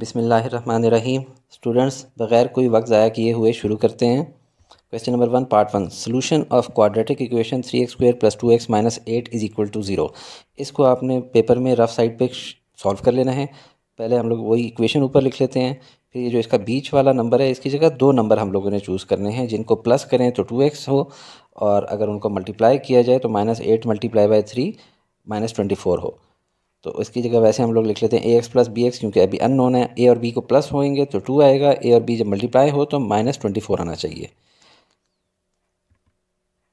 बिसमीम स्टूडेंट्स बगैर कोई वक्त ज़ाया किए हुए शुरू करते हैं question number one part one solution of quadratic equation three x square plus two x minus eight is equal to zero इसको आपने पेपर में रफ साइड पे सॉल्व कर लेना है पहले हम लोग वही इक्वेशन ऊपर लिख लेते हैं फिर ये जो इसका बीच वाला नंबर है इसकी जगह दो नंबर हम लोगों ने चूज़ करने हैं जिनको प्लस करें तो टू एक्स हो और अगर उनको मल्टीप्लाई किया जाए तो minus eight multiply by three minus twenty four हो तो इसकी जगह वैसे हम लोग लिख लेते हैं a x plus b x क्योंकि अभी अननोन है ए और बी को प्लस होएंगे तो टू आएगा ए और बी जब मल्टीप्लाई हो तो माइनस ट्वेंटी फोर आना चाहिए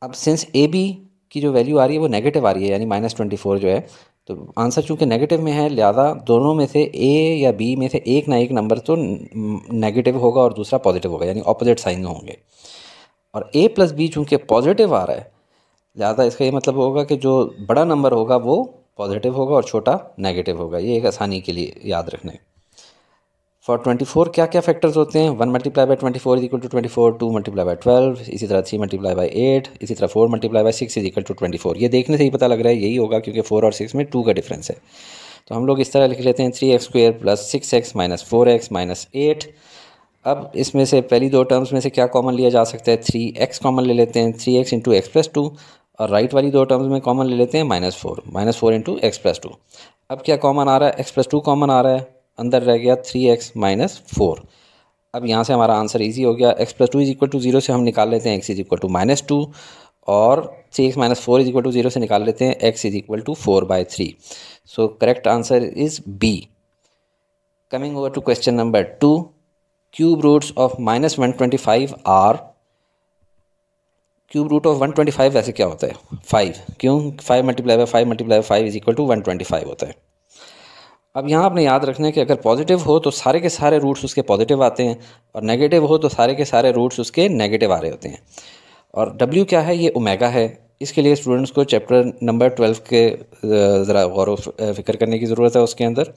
अब सिंस ए बी की जो वैल्यू आ रही है वो नेगेटिव आ रही है यानी माइनस ट्वेंटी फोर जो है तो आंसर चूँकि नेगेटिव में है लिहाजा दोनों में से ए या बी में से एक ना एक नंबर तो नेगेटिव होगा और दूसरा पॉजिटिव होगा यानी ऑपोजिट साइन होंगे और ए प्लस बी चूँकि पॉजिटिव आ रहा है लिहाजा इसका ये मतलब होगा कि जो बड़ा नंबर होगा वो पॉजिटिव होगा और छोटा नेगेटिव होगा ये एक आसानी के लिए याद रखना है फॉर ट्वेंटी फोर क्या क्या फैक्टर्स होते हैं one multiply by twenty four equal to twenty four two multiply by twelve इसी तरह थ्री मल्टीप्लाई बाई एट इसी तरह four multiply by six is equal to twenty four ये देखने से ही पता लग रहा है यही होगा क्योंकि फोर और सिक्स में टू का डिफरेंस है तो हम लोग इस तरह लिख लेते हैं three x square plus six x minus four x minus eight अब इसमें से पहली दो टर्म्स में से क्या कॉमन लिया जा सकता है थ्री एक्स कॉमन ले लेते हैं three x into x plus two और राइट वाली दो टर्म्स में कॉमन ले लेते हैं minus four minus four into x plus two अब क्या कॉमन आ रहा है एक्स प्लस टू कॉमन आ रहा है अंदर रह गया थ्री एक्स माइनस फोर अब यहाँ से हमारा आंसर ईजी हो गया x plus two is equal to zero से हम निकाल लेते हैं x is equal to minus two और three x minus four is equal to zero से निकाल लेते हैं x is equal to four by three so correct answer is B coming over to question number two cube roots of minus one twenty five are cube root of one twenty five वैसे क्या होता है five क्यों five multiply by five multiply five is equal to one twenty five होता है अब यहाँ आपने याद रखना है कि अगर पॉजिटिव हो तो सारे के सारे रूट्स उसके पॉजिटिव आते हैं और नेगेटिव हो तो सारे के सारे रूट्स उसके नेगेटिव आ रहे होते हैं और डब्ल्यू क्या है ये ओमेगा है इसके लिए स्टूडेंट्स को चैप्टर नंबर ट्वेल्व के ज़रा गौर फिक्र करने की ज़रूरत है उसके अंदर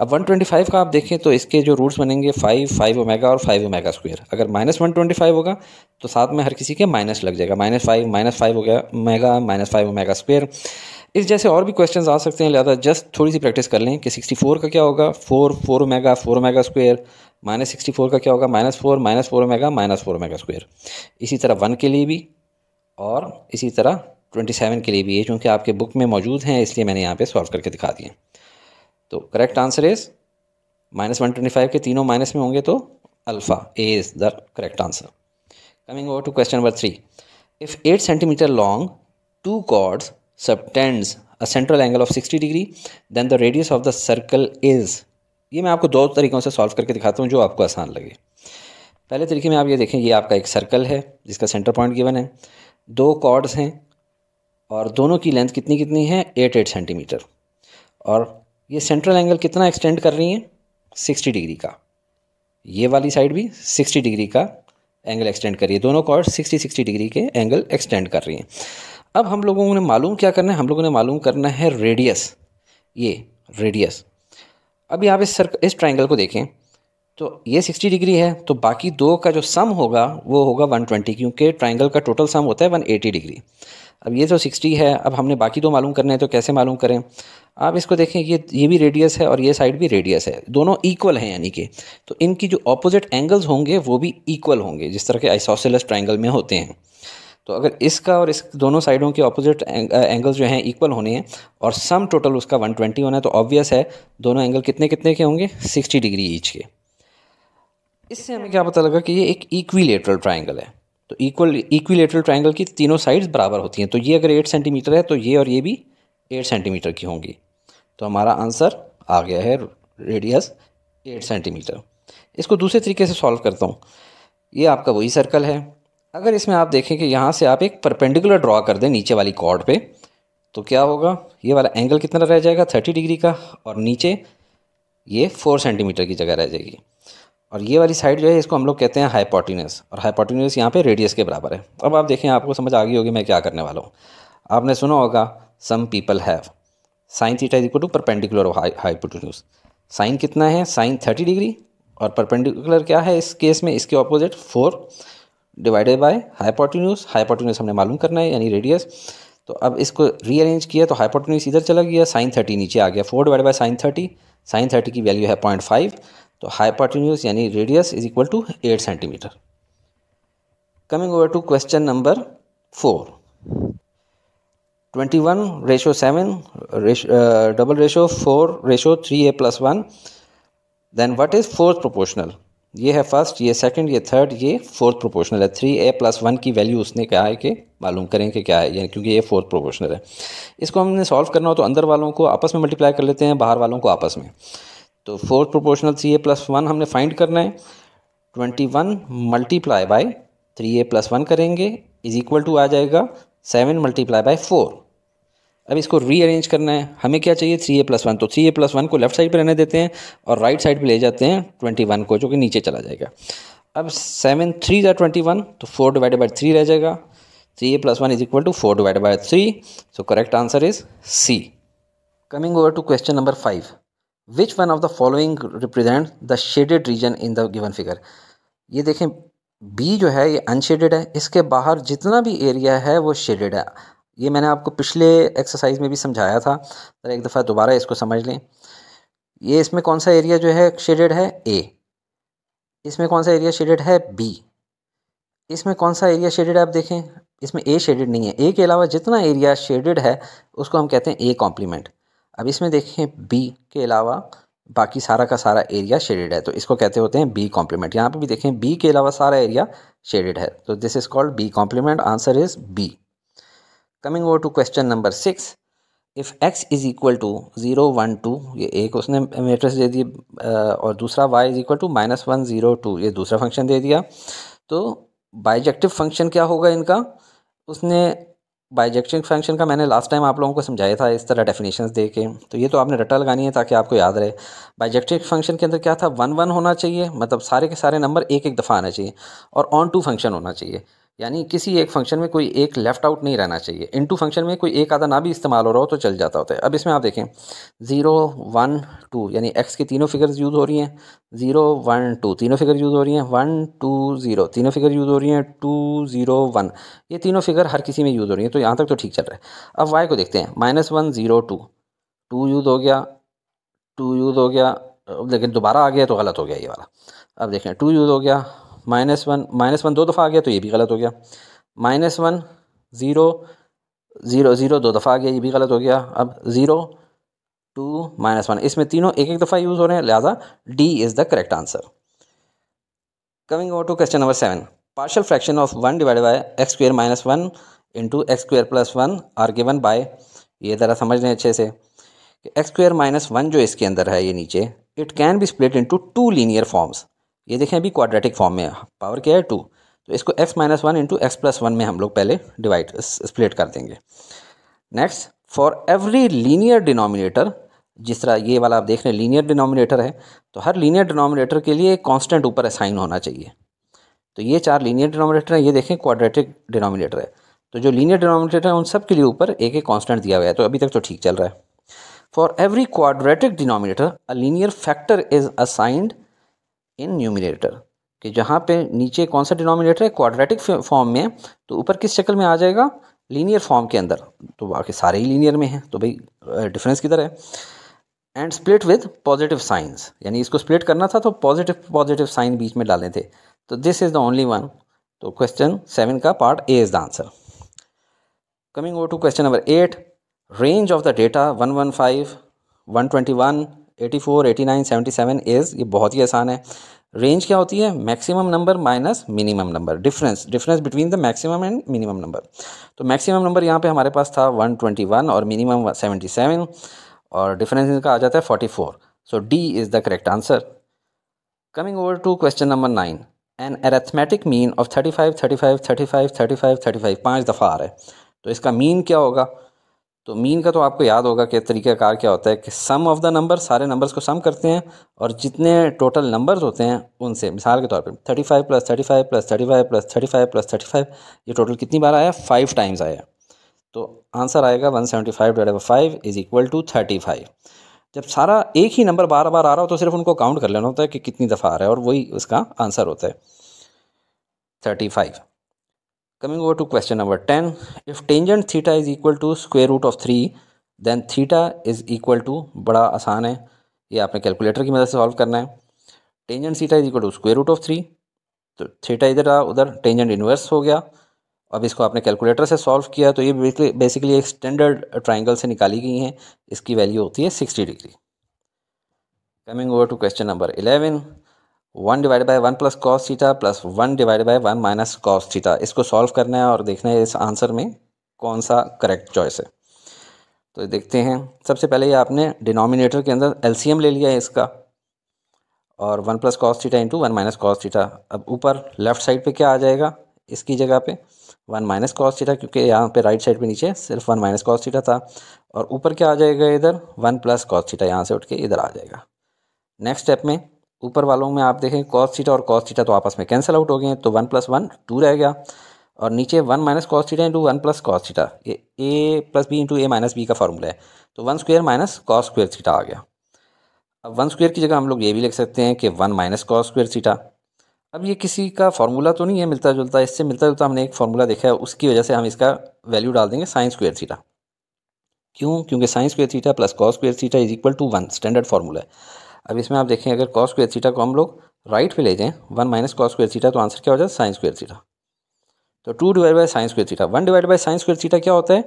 अब 125 का आप देखें तो इसके जो रूट्स बनेंगे फाइव फाइव ओमेगा और फाइव ओमेगा स्क्वायर अगर माइनस वन ट्वेंटी फाइव होगा तो साथ में हर किसी के माइनस लग जाएगा माइनस फाइव माइनस फाइव हो गया omega minus five omega square इस जैसे और भी क्वेश्चन आ सकते हैं लिहाजा जस्ट थोड़ी सी प्रैक्टिस कर लें कि सिक्सटी फोर का क्या होगा four four omega four omega square minus sixty four का क्या होगा minus four minus four omega minus four omega square इसी तरह वन के लिए भी और इसी तरह ट्वेंटी सेवन के लिए भी ये चूँकि आपके बुक में मौजूद हैं इसलिए मैंने यहाँ पे सॉल्व करके दिखा दिए तो correct answer is minus one twenty five के तीनों माइनस में होंगे तो alpha A is the correct answer coming over to question number three if eight centimetre long two chords subtends a central angle of sixty degree then the radius of the circle is ये मैं आपको दो तरीक़ों से solve करके दिखाता हूँ जो आपको आसान लगे पहले तरीके में आप ये देखें ये आपका एक सर्कल है जिसका सेंटर पॉइंट गिवन है दो कॉर्ड्स हैं और दोनों की लेंथ कितनी कितनी है एट एट सेंटीमीटर और ये सेंट्रल एंगल कितना एक्सटेंड कर रही हैं 60 डिग्री का ये वाली साइड भी 60 डिग्री का एंगल एक्सटेंड कर रही है दोनों कॉर्ड 60 60 डिग्री के एंगल एक्सटेंड कर रही हैं अब हम लोगों ने मालूम क्या करना है हम लोगों ने मालूम करना है रेडियस ये रेडियस अब यहाँ पे सर इस ट्राइंगल को देखें तो ये 60 डिग्री है तो बाकी दो का जो सम होगा वो होगा 120 क्योंकि ट्राइंगल का टोटल सम होता है 180 डिग्री अब ये तो सिक्सटी है अब हमने बाकी दो मालूम करने हैं तो कैसे मालूम करें आप इसको देखें ये ये भी रेडियस है और ये साइड भी रेडियस है दोनों इक्वल हैं यानी कि तो इनकी जो ऑपोजिट एंगल्स होंगे वो भी इक्वल होंगे जिस तरह के आइसोसेलस ट्राइंगल में होते हैं तो अगर इसका और इस दोनों साइडों के ऑपोजिट एंगल्स जो हैं इक्वल होने हैं और सम टोटल उसका 120 होना है तो ऑब्वियस है दोनों एंगल कितने कितने के होंगे 60 डिग्री ईच के इससे हमें क्या पता लगा कि ये एक इक्वीलेटरल ट्राइंगल है तो इक्वल इक्विलेटरल ट्राइंगल की तीनों साइड्स बराबर होती हैं तो ये अगर एट सेंटीमीटर है तो ये और ये भी एट सेंटीमीटर की होंगी तो हमारा आंसर आ गया है रेडियस एट सेंटीमीटर इसको दूसरे तरीके से सॉल्व करता हूँ ये आपका वही सर्कल है अगर इसमें आप देखें कि यहाँ से आप एक परपेंडिकुलर ड्रॉ कर दें नीचे वाली कॉर्ड पे तो क्या होगा ये वाला एंगल कितना रह जाएगा थर्टी डिग्री का और नीचे ये फोर सेंटीमीटर की जगह रह जाएगी और ये वाली साइड जो है इसको हम लोग कहते हैं हाइपोटिनस और हाइपोटिनस यहाँ पे रेडियस के बराबर है अब आप देखें आपको समझ आ गई होगी मैं क्या करने वाला हूँ आपने सुना होगा some people have sine theta equal to perpendicular hypotenuse sine कितना है साइन थर्टी डिग्री और परपेंडिकुलर क्या है इस केस में इसके opposite four divided by hypotenuse hypotenuse हमने मालूम करना है यानी रेडियस तो अब इसको रीअरेंज किया तो हाइपोटिनस इधर चला गया साइन थर्टी नीचे आ गया four divide by sine thirty sine thirty की वैल्यू है पॉइंट फाइव तो हाइपाटन्यूज यानी radius is equal to eight centimetre coming over to question number four twenty one ratio seven double ratio four ratio three a plus one then what is fourth proportional ये है first ये second ये third ये fourth proportional है three a plus one की value उसने कहा है कि मालूम करें कि क्या है यानी क्योंकि ये फोर्थ प्रोपोर्शनल है इसको हमने सॉल्व करना हो तो अंदर वालों को आपस में मल्टीप्लाई कर लेते हैं बाहर वालों को आपस में तो fourth proportional three a plus one हमने फाइंड करना है twenty one multiply by three a plus one करेंगे इज इक्वल टू आ जाएगा सेवन मल्टीप्लाई बाई फोर अब इसको रीअरेंज करना है हमें क्या चाहिए थ्री ए प्लस वन तो थ्री ए प्लस वन को लेफ्ट साइड पर रहने देते हैं और राइट साइड पर ले जाते हैं ट्वेंटी वन को जो कि नीचे चला जाएगा अब सेवन थ्री या ट्वेंटी वन तो फोर डिवाइडेड बाई थ्री रह जाएगा three a plus one is equal to four divided by three so correct answer is C coming over to question number five which one of the following represent the shaded region in the given figure ये देखें B जो है ये unshielded है इसके बाहर जितना भी एरिया है वो शेडेड है ये मैंने आपको पिछले एक्सरसाइज में भी समझाया था तो एक दफ़ा दोबारा इसको समझ लें ये इसमें कौन सा एरिया जो है शेडेड है ए इसमें कौन सा एरिया शेडेड है बी इसमें कौन सा एरिया शेडेड है आप देखें इसमें ए शेडेड नहीं है ए के अलावा जितना एरिया शेडेड है उसको हम कहते हैं ए कॉम्प्लीमेंट अब इसमें देखें बी के अलावा बाकी सारा का सारा एरिया शेडेड है तो इसको कहते होते हैं बी कॉम्प्लीमेंट यहाँ पे भी देखें बी के अलावा सारा एरिया शेडेड है तो this is called B complement answer is B coming over to question number six if x is equal to zero one two ये एक उसने मेट्रिक्स दे दी और दूसरा y is equal to minus one zero two ये दूसरा function दे दिया तो बाइजेक्टिव फंक्शन क्या होगा इनका उसने बाइजेक्शन फंक्शन का मैंने लास्ट टाइम आप लोगों को समझाया था इस तरह डेफिनेशन दे के तो ये तो आपने रटा लगानी है ताकि आपको याद रहे बाइजेक्टिव फंक्शन के अंदर क्या था वन वन होना चाहिए मतलब सारे के सारे नंबर एक एक दफ़ा आना चाहिए और ऑन टू फंक्शन होना चाहिए यानी किसी एक फंक्शन में कोई एक लेफ़्ट आउट नहीं रहना चाहिए इनटू फंक्शन में कोई एक आधा ना भी इस्तेमाल हो रहा हो तो चल जाता होता है अब इसमें आप देखें ज़ीरो वन टू यानी एक्स की तीनों फिगर्स यूज़ हो रही हैं ज़ीरो वन टू तीनों फिगर यूज़ हो रही हैं वन टू ज़ीरो तीनों फिगर यूज़ हो रही हैं टू ज़ीरो वन ये तीनों फिगर हर किसी में यूज़ हो रही हैं तो यहाँ तक तो ठीक चल रहा है अब वाई को देखते हैं minus one zero two two use हो गया टू यूज़ हो गया लेकिन दोबारा आ गया तो गलत हो गया ये वाला अब देखें टू यूज़ हो गया माइनस वन माइनस वन दो दफ़ा आ गया तो ये भी गलत हो गया minus one zero zero zero दो दफ़ा आ गया ये भी गलत हो गया अब ज़ीरो टू माइनस वन इसमें तीनों एक एक दफ़ा यूज़ हो रहे हैं लिहाजा D is the correct answer coming over to question number seven partial fraction of one 1 divided x x minus one into x square plus one R के वन बाय ये ज़रा समझ लें अच्छे से एक्स स्क्र माइनस वन जो इसके अंदर है ये नीचे it can be split into two linear forms ये देखें अभी क्वाड्रेटिक फॉर्म में पावर क्या है टू तो इसको x minus one into x plus one में हम लोग पहले डिवाइड स्प्लिट कर देंगे next for every linear denominator जिस तरह ये वाला आप देख रहे हैं लीनियर डिनोमिनेटर है तो हर लीनियर डिनोमिनेटर के लिए कॉन्स्टेंट ऊपर असाइन होना चाहिए तो ये चार लीनियर डिनोमिनेटर हैं ये देखें क्वाड्रेटिक डिनोमिनेटर है तो जो लीनियर डिनोमिनेटर है उन सब के लिए ऊपर एक एक कॉन्स्टेंट दिया हुआ है तो अभी तक तो ठीक चल रहा है for every quadratic denominator a linear factor is assigned in numerator कि जहाँ पे नीचे कौन सा डिनोमिनेटर है क्वाड्रेटिक फॉर्म में तो ऊपर किस शक्ल में आ जाएगा लीनियर फॉर्म के अंदर तो बाकी सारे ही लीनियर में हैं तो भाई डिफरेंस किधर है and split with positive signs यानी इसको स्प्लिट करना था तो पॉजिटिव पॉजिटिव साइन बीच में डालने थे तो this is the only one तो क्वेश्चन सेवन का part A is the answer coming over to question number eight range of the data one one five one twenty one eighty four eighty nine seventy seven as ये बहुत ही आसान है range क्या होती है maximum number minus minimum number difference difference between the maximum and minimum number तो maximum number यहाँ पे हमारे पास था वन ट्वेंटी वन और मिनिमम सेवेंटी सेवन और डिफरेंस इनका आ जाता है forty four so D is the correct answer coming over to question number nine an arithmetic mean of thirty five thirty five thirty five thirty five thirty five पाँच दफ़ा आ रहा है तो इसका मीन क्या होगा तो मीन का तो आपको याद होगा कि तरीक़ाकार क्या होता है कि सम ऑफ़ द नंबर सारे नंबर्स को सम करते हैं और जितने टोटल नंबर्स होते हैं उनसे मिसाल के तौर पे 35 plus thirty five plus thirty five plus thirty five plus thirty five ये टोटल कितनी बार आया फाइव टाइम्स आया तो आंसर आएगा one seventy five divide five is equal to thirty five जब सारा एक ही नंबर बार बार आ रहा हो तो सिर्फ उनको काउंट कर लेना होता है कि कितनी दफ़ा आ रहा है और वही उसका आंसर होता है thirty five coming over to question number ten if tangent theta is equal to square root of three then theta is equal to बड़ा आसान है ये आपने कैलकुलेटर की मदद से सॉल्व करना है tangent theta is equal to square root of three तो थीटा इधर आ उधर टेंजेंट इन्वर्स हो गया अब इसको आपने कैलकुलेटर से सॉल्व किया तो ये बेसिकली एक स्टैंडर्ड ट्राइंगल से निकाली गई हैं इसकी वैल्यू होती है sixty degree coming over to question number eleven one divide by one plus cos theta plus one divide by one minus cos theta इसको सॉल्व करना है और देखना है इस आंसर में कौन सा करेक्ट चॉइस है तो देखते हैं सबसे पहले ये आपने डिनोमिनेटर के अंदर एलसीएम ले लिया है इसका और one plus cos theta into one minus cos theta अब ऊपर लेफ्ट साइड पे क्या आ जाएगा इसकी जगह पे वन माइनस कॉस थीटा क्योंकि यहाँ पे राइट साइड पे नीचे सिर्फ वन माइनस कॉस थीटा था और ऊपर क्या आ जाएगा इधर वन प्लस कॉस थीटा यहाँ से उठ के इधर आ जाएगा नेक्स्ट स्टेप में ऊपर वालों में आप देखें कॉस सीटा और कॉस सीटा तो आपस में कैंसिल आउट हो गए तो वन प्लस वन टू रह गया और नीचे one minus cos theta into one plus cos theta ये A plus B into A minus B का फार्मूला है तो one square minus cos square theta आ गया अब वन स्क्वेयर की जगह हम लोग ये भी लिख सकते हैं कि वन माइनस कॉस स्क्वेयर सीटा अब ये किसी का फार्मूला तो नहीं है मिलता जुलता इससे मिलता जुलता हमने एक फार्मूला देखा है उसकी वजह से हम इसका वैल्यू डाल देंगे साइन स्क्वेयर सीटा क्यों क्योंकि sine square theta plus cos square theta is equal to one standard formula है अब इसमें आप देखें अगर कॉस स्क्वेयर सीटा को हम लोग राइट पे ले जाएँ one minus cos square theta तो आंसर क्या हो जाए साइंस स्क्वेयर सीटा तो two divide by sine square theta one divide by sine square theta क्या होता है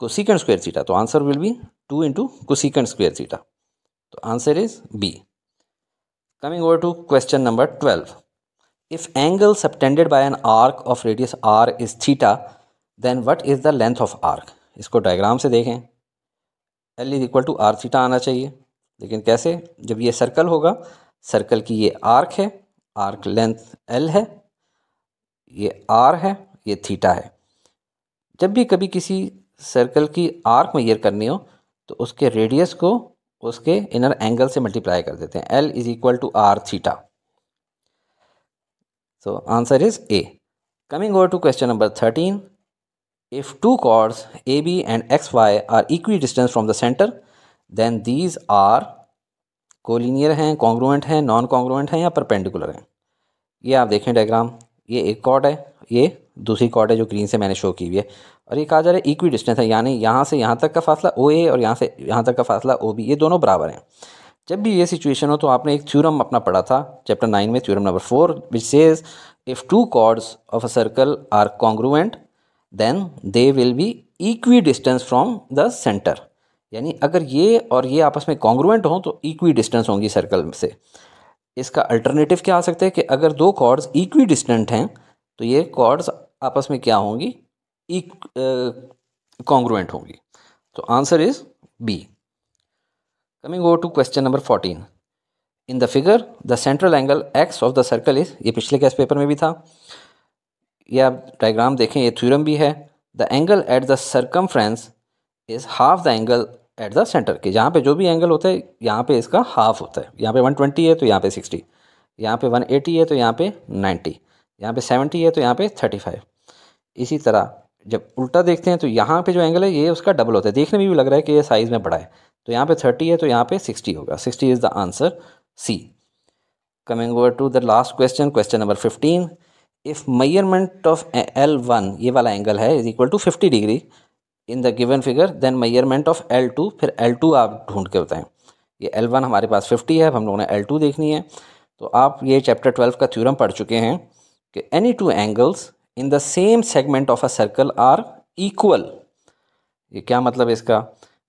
कोसिकेंड स्क्वेयर सीटा तो answer will be two into cosecant square theta तो answer is B coming over to question number twelve if angle subtended by an arc of radius R is theta then what is the length of arc इसको diagram से देखें L is equal to R theta आना चाहिए लेकिन कैसे जब ये circle होगा सर्कल की ये आर्क है आर्क लेंथ एल है ये आर है ये थीटा है जब भी कभी किसी सर्कल की आर्क मैयर करनी हो तो उसके रेडियस को उसके इनर एंगल से मल्टीप्लाई कर देते हैं L is equal to R theta so answer is A coming over to question number thirteen if two A B and X Y are equidistant from the centre then these are collinear हैं congruent हैं non congruent हैं या perpendicular हैं ये आप देखें diagram ये एक कॉर्ड है ये दूसरी कॉर्ड है जो ग्रीन से मैंने शो की हुई है और ये कहा जा रहा है इक्वी डिस्टेंस है यानी यहाँ से यहाँ तक का फासला ओ ए और यहाँ से यहाँ तक का फासला ओ बी ये दोनों बराबर हैं जब भी ये सिचुएशन हो तो आपने एक थ्यूरम अपना पढ़ा था चैप्टर नाइन में theorem number four which says if two chords of a circle are congruent then they will be equidistant from the centre यानी अगर ये और ये आपस में कॉन्ग्रुएंट हों तो इक्वी डिस्टेंस होंगी सर्कल से इसका अल्टरनेटिव क्या आ सकता है कि अगर दो कॉर्ड्स इक्वी डिस्टेंट हैं तो ये कॉर्ड्स आपस में क्या होंगी कॉन्ग्रुएंट होंगी तो answer is B coming over to question number fourteen in the figure the central angle x of the circle is ये पिछले कैस पेपर में भी था यह आप डायग्राम देखें ये थ्योरम भी है the angle at the circumference is half the angle at the centre के यहाँ पे जो भी एंगल होता है यहाँ पे इसका हाफ होता है यहाँ पे 120 है तो यहाँ पे 60 यहाँ पे 180 है तो यहाँ पे 90 यहाँ पे 70 है तो यहाँ पे 35 इसी तरह जब उल्टा देखते हैं तो यहाँ पे जो एंगल है ये उसका डबल होता है देखने में भी लग रहा है कि ये साइज़ में बड़ा है तो यहाँ पे थर्टी है तो यहाँ पे सिक्सटी होगा sixty is the answer C coming over to the last question question number fifteen if measurement of L one ये वाला एंगल है is equal to fifty degree in the given figure then measurement of L two फिर L two आप ढूंढ के बताएं ये L one हमारे पास फिफ्टी है हम लोगों ने एल टू देखनी है तो आप ये चैप्टर ट्वेल्व का थ्योरम पढ़ चुके हैं कि any two angles in the same segment of a circle are equal ये क्या मतलब है इसका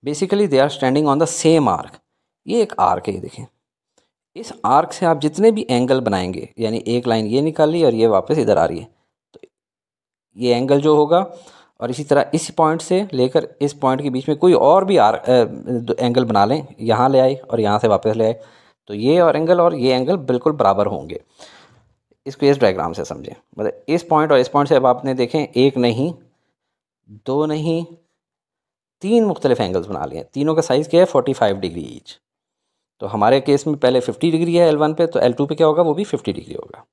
basically they are standing on the same arc ये एक आर्क है ये देखें इस आर्क से आप जितने भी एंगल बनाएंगे यानी एक लाइन ये निकाली और ये वापस इधर आ रही है तो ये एंगल जो होगा और इसी तरह इस पॉइंट से लेकर इस पॉइंट के बीच में कोई और भी आर एंगल बना लें यहाँ ले आए और यहाँ से वापस ले आए तो ये और एंगल और ये एंगल बिल्कुल बराबर होंगे इसको इस डायग्राम से समझें मतलब इस पॉइंट और इस पॉइंट से अब आपने देखें एक नहीं दो नहीं तीन मुख्तलिफ एंगल्स बना लिए तीनों का साइज़ क्या है फोर्टी फाइव डिग्री ईच तो हमारे केस में पहले फिफ्टी डिग्री है एल वन पे तो एल टू पे क्या होगा वो भी फिफ्टी डिग्री होगा